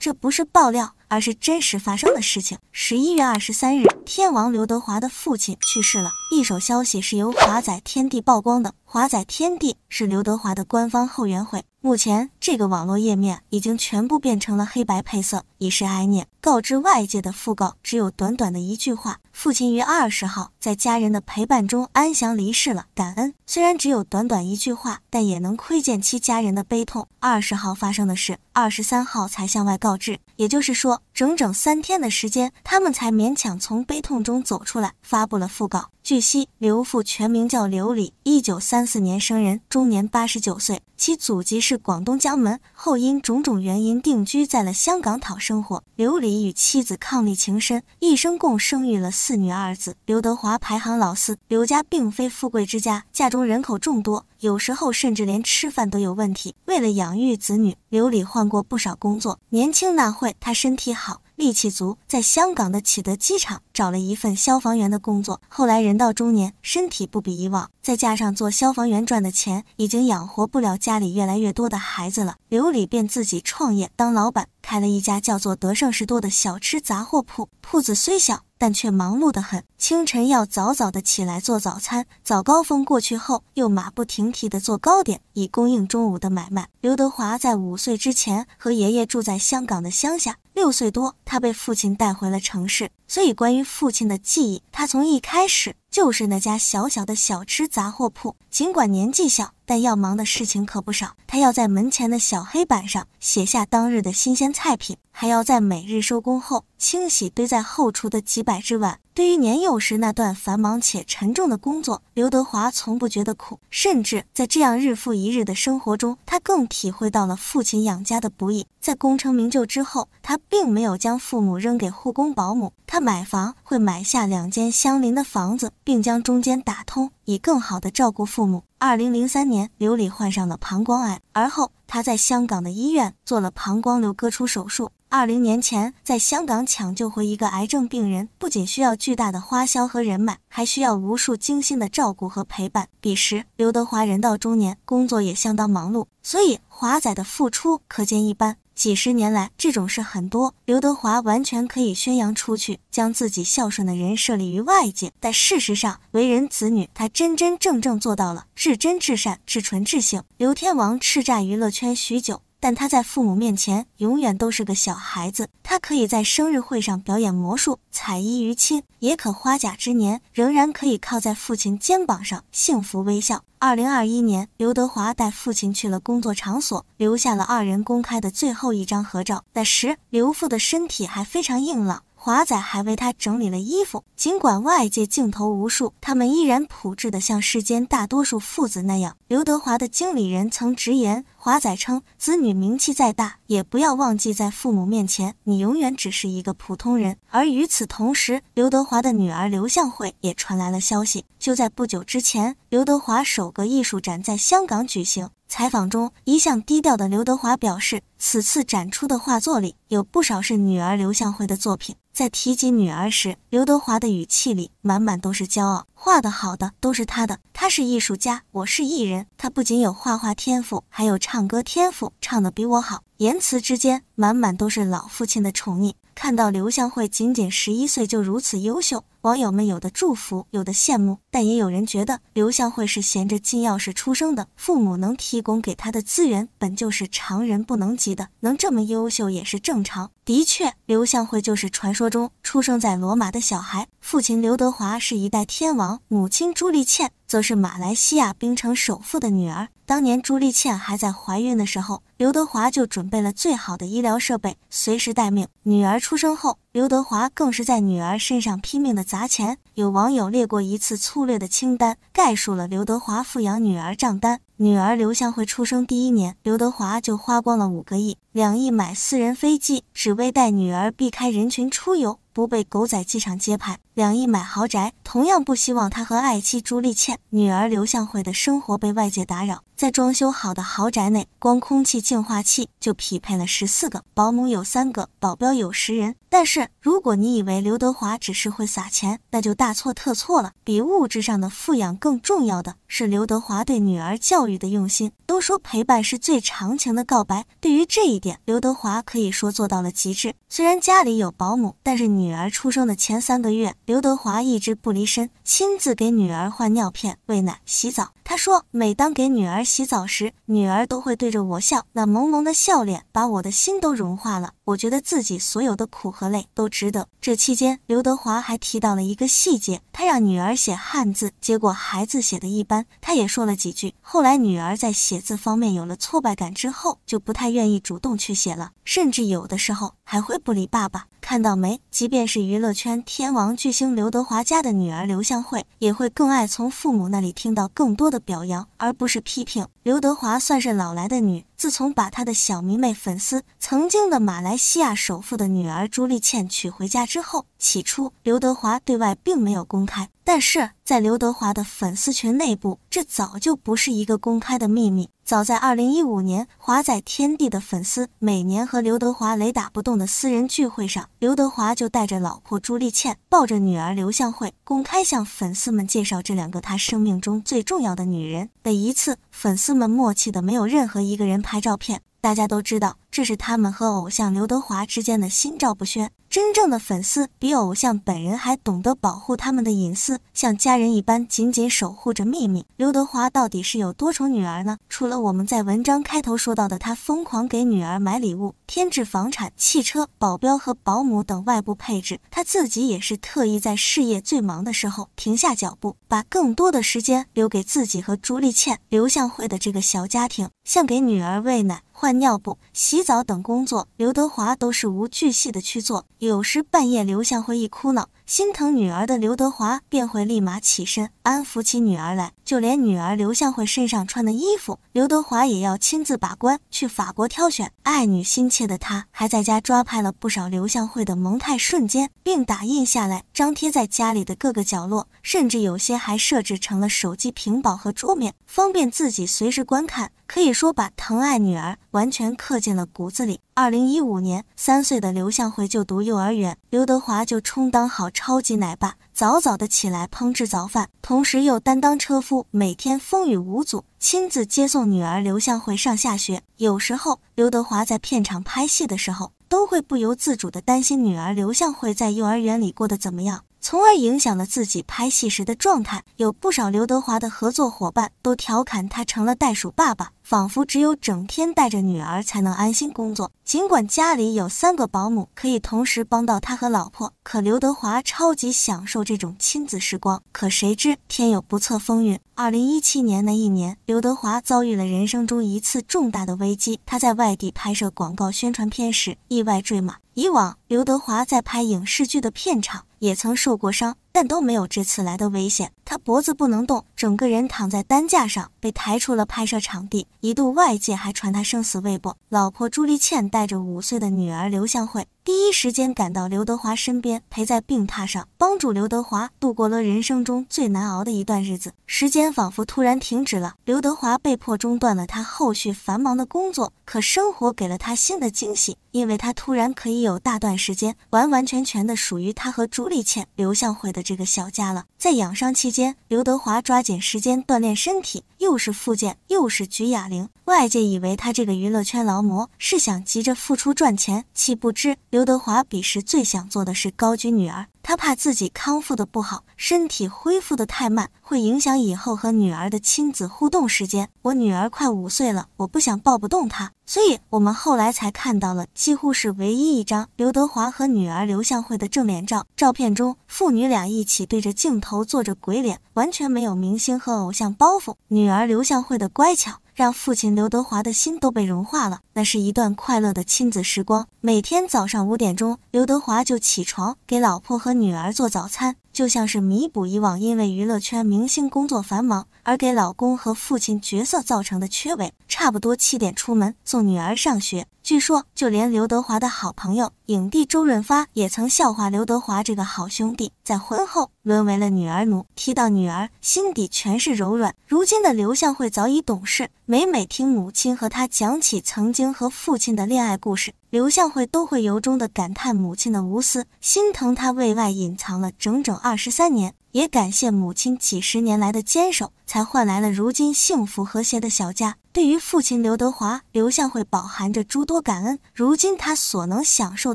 这不是爆料。而是真实发生的事情。十一月二十三日，天王刘德华的父亲去世了。一手消息是由华仔天地曝光的。华仔天地是刘德华的官方后援会。目前，这个网络页面已经全部变成了黑白配色，以示哀念。告知外界的讣告只有短短的一句话：“父亲于二十号在家人的陪伴中安详离世了。”感恩。虽然只有短短一句话，但也能窥见其家人的悲痛。二十号发生的事，二十三号才向外告知。也就是说，整整三天的时间，他们才勉强从悲痛中走出来，发布了讣告。据悉，刘父全名叫刘礼，一九三四年生人，终年八十九岁。其祖籍是广东江门，后因种种原因定居在了香港讨生活。刘礼与妻子伉俪情深，一生共生育了四女二子。刘德华排行老四。刘家并非富贵之家，家中人口众多。有时候，甚至连吃饭都有问题。为了养育子女，刘礼换过不少工作。年轻那会，他身体好。力气足，在香港的启德机场找了一份消防员的工作。后来人到中年，身体不比以往，再加上做消防员赚的钱已经养活不了家里越来越多的孩子了，刘礼便自己创业，当老板，开了一家叫做德胜士多的小吃杂货铺。铺子虽小，但却忙碌得很。清晨要早早的起来做早餐，早高峰过去后，又马不停蹄的做糕点，以供应中午的买卖。刘德华在五岁之前和爷爷住在香港的乡下。六岁多，他被父亲带回了城市。所以，关于父亲的记忆，他从一开始就是那家小小的小吃杂货铺。尽管年纪小，但要忙的事情可不少。他要在门前的小黑板上写下当日的新鲜菜品，还要在每日收工后清洗堆在后厨的几百只碗。对于年幼时那段繁忙且沉重的工作，刘德华从不觉得苦，甚至在这样日复一日的生活中，他更体会到了父亲养家的不易。在功成名就之后，他并没有将父母扔给护工保姆，他。买房会买下两间相邻的房子，并将中间打通，以更好地照顾父母。二零零三年，刘理患上了膀胱癌，而后他在香港的医院做了膀胱瘤割除手术。二零年前，在香港抢救回一个癌症病人，不仅需要巨大的花销和人脉，还需要无数精心的照顾和陪伴。彼时，刘德华人到中年，工作也相当忙碌，所以华仔的付出可见一斑。几十年来，这种事很多。刘德华完全可以宣扬出去，将自己孝顺的人设立于外界。但事实上，为人子女，他真真正正做到了至真至善至纯至性。刘天王叱咤娱乐圈许久。但他在父母面前永远都是个小孩子。他可以在生日会上表演魔术、彩衣娱亲，也可花甲之年仍然可以靠在父亲肩膀上幸福微笑。二零二一年，刘德华带父亲去了工作场所，留下了二人公开的最后一张合照。那时，刘父的身体还非常硬朗。华仔还为他整理了衣服，尽管外界镜头无数，他们依然朴质的像世间大多数父子那样。刘德华的经理人曾直言，华仔称，子女名气再大，也不要忘记在父母面前，你永远只是一个普通人。而与此同时，刘德华的女儿刘向蕙也传来了消息，就在不久之前，刘德华首个艺术展在香港举行。采访中，一向低调的刘德华表示，此次展出的画作里有不少是女儿刘向蕙的作品。在提及女儿时，刘德华的语气里满满都是骄傲。画的好的都是他的，他是艺术家，我是艺人。他不仅有画画天赋，还有唱歌天赋，唱的比我好。言辞之间，满满都是老父亲的宠溺。看到刘向蕙仅仅十一岁就如此优秀，网友们有的祝福，有的羡慕，但也有人觉得刘向蕙是衔着金钥匙出生的，父母能提供给她的资源本就是常人不能及的，能这么优秀也是正常。的确，刘向蕙就是传说中出生在罗马的小孩，父亲刘德华是一代天王，母亲朱丽倩则是马来西亚槟城首富的女儿。当年朱丽倩还在怀孕的时候，刘德华就准备了最好的医疗设备，随时待命。女儿出生后，刘德华更是在女儿身上拼命的砸钱。有网友列过一次粗略的清单，概述了刘德华抚养女儿账单。女儿刘向蕙出生第一年，刘德华就花光了五个亿，两亿买私人飞机，只为带女儿避开人群出游。不被狗仔机场接拍，两亿买豪宅，同样不希望他和爱妻朱丽倩、女儿刘向蕙的生活被外界打扰。在装修好的豪宅内，光空气净化器就匹配了十四个，保姆有三个，保镖有十人。但是如果你以为刘德华只是会撒钱，那就大错特错了。比物质上的富养更重要的是刘德华对女儿教育的用心。都说陪伴是最长情的告白，对于这一点，刘德华可以说做到了极致。虽然家里有保姆，但是女。女儿出生的前三个月，刘德华一直不离身，亲自给女儿换尿片、喂奶、洗澡。他说，每当给女儿洗澡时，女儿都会对着我笑，那萌萌的笑脸把我的心都融化了。我觉得自己所有的苦和累都值得。这期间，刘德华还提到了一个细节，他让女儿写汉字，结果孩子写的一般，他也说了几句。后来，女儿在写字方面有了挫败感之后，就不太愿意主动去写了，甚至有的时候还会不理爸爸。看到没？即便是娱乐圈天王巨星刘德华家的女儿刘向蕙，也会更爱从父母那里听到更多的表扬，而不是批评。刘德华算是老来的女，自从把他的小迷妹、粉丝、曾经的马来西亚首富的女儿朱丽倩娶回家之后，起初刘德华对外并没有公开，但是在刘德华的粉丝群内部，这早就不是一个公开的秘密。早在2015年，华仔天地的粉丝每年和刘德华雷打不动的私人聚会上，刘德华就带着老婆朱丽倩，抱着女儿刘向蕙，公开向粉丝们介绍这两个他生命中最重要的女人。每一次粉丝这么默契的，没有任何一个人拍照片。大家都知道，这是他们和偶像刘德华之间的心照不宣。真正的粉丝比偶像本人还懂得保护他们的隐私，像家人一般紧紧守护着秘密。刘德华到底是有多宠女儿呢？除了我们在文章开头说到的他疯狂给女儿买礼物、添置房产、汽车、保镖和保姆等外部配置，他自己也是特意在事业最忙的时候停下脚步，把更多的时间留给自己和朱丽倩、刘向慧的这个小家庭，像给女儿喂奶。换尿布、洗澡等工作，刘德华都事无巨细的去做。有时半夜，刘向辉一哭闹。心疼女儿的刘德华便会立马起身安抚起女儿来，就连女儿刘向蕙身上穿的衣服，刘德华也要亲自把关，去法国挑选。爱女心切的他还在家抓拍了不少刘向蕙的萌态瞬间，并打印下来张贴在家里的各个角落，甚至有些还设置成了手机屏保和桌面，方便自己随时观看。可以说，把疼爱女儿完全刻进了骨子里。二零一五年，三岁的刘向蕙就读幼儿园，刘德华就充当好超级奶爸，早早的起来烹制早饭，同时又担当车夫，每天风雨无阻，亲自接送女儿刘向蕙上下学。有时候，刘德华在片场拍戏的时候，都会不由自主的担心女儿刘向蕙在幼儿园里过得怎么样。从而影响了自己拍戏时的状态。有不少刘德华的合作伙伴都调侃他成了袋鼠爸爸，仿佛只有整天带着女儿才能安心工作。尽管家里有三个保姆可以同时帮到他和老婆，可刘德华超级享受这种亲子时光。可谁知天有不测风云，二零一七年那一年，刘德华遭遇了人生中一次重大的危机。他在外地拍摄广告宣传片时意外坠马。以往刘德华在拍影视剧的片场。也曾受过伤。但都没有这次来的危险。他脖子不能动，整个人躺在担架上，被抬出了拍摄场地。一度外界还传他生死未卜。老婆朱丽倩带着五岁的女儿刘向慧，第一时间赶到刘德华身边，陪在病榻上，帮助刘德华度过了人生中最难熬的一段日子。时间仿佛突然停止了。刘德华被迫中断了他后续繁忙的工作，可生活给了他新的惊喜，因为他突然可以有大段时间，完完全全的属于他和朱丽倩、刘向慧的。这个小家了。在养伤期间，刘德华抓紧时间锻炼身体，又是复健，又是举哑铃。外界以为他这个娱乐圈劳模是想急着复出赚钱，岂不知刘德华彼时最想做的是高举女儿。他怕自己康复的不好，身体恢复的太慢，会影响以后和女儿的亲子互动时间。我女儿快五岁了，我不想抱不动她，所以我们后来才看到了几乎是唯一一张刘德华和女儿刘向蕙的正脸照。照片中，父女俩一起对着镜头做着鬼脸，完全没有明星和偶像包袱。女儿刘向蕙的乖巧。让父亲刘德华的心都被融化了。那是一段快乐的亲子时光。每天早上五点钟，刘德华就起床给老婆和女儿做早餐，就像是弥补以往因为娱乐圈明星工作繁忙而给老公和父亲角色造成的缺位。差不多七点出门送女儿上学。据说，就连刘德华的好朋友影帝周润发也曾笑话刘德华这个好兄弟，在婚后沦为了女儿奴。提到女儿，心底全是柔软。如今的刘向慧早已懂事，每每听母亲和他讲起曾经和父亲的恋爱故事，刘向慧都会由衷的感叹母亲的无私，心疼他为爱隐藏了整整二十三年，也感谢母亲几十年来的坚守，才换来了如今幸福和谐的小家。对于父亲刘德华，刘向会饱含着诸多感恩。如今他所能享受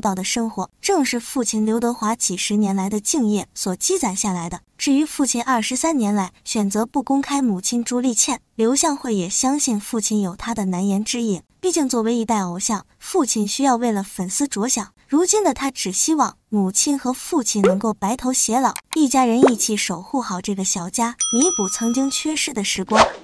到的生活，正是父亲刘德华几十年来的敬业所积攒下来的。至于父亲二十三年来选择不公开母亲朱丽倩，刘向会也相信父亲有他的难言之隐。毕竟作为一代偶像，父亲需要为了粉丝着想。如今的他只希望母亲和父亲能够白头偕老，一家人一起守护好这个小家，弥补曾经缺失的时光。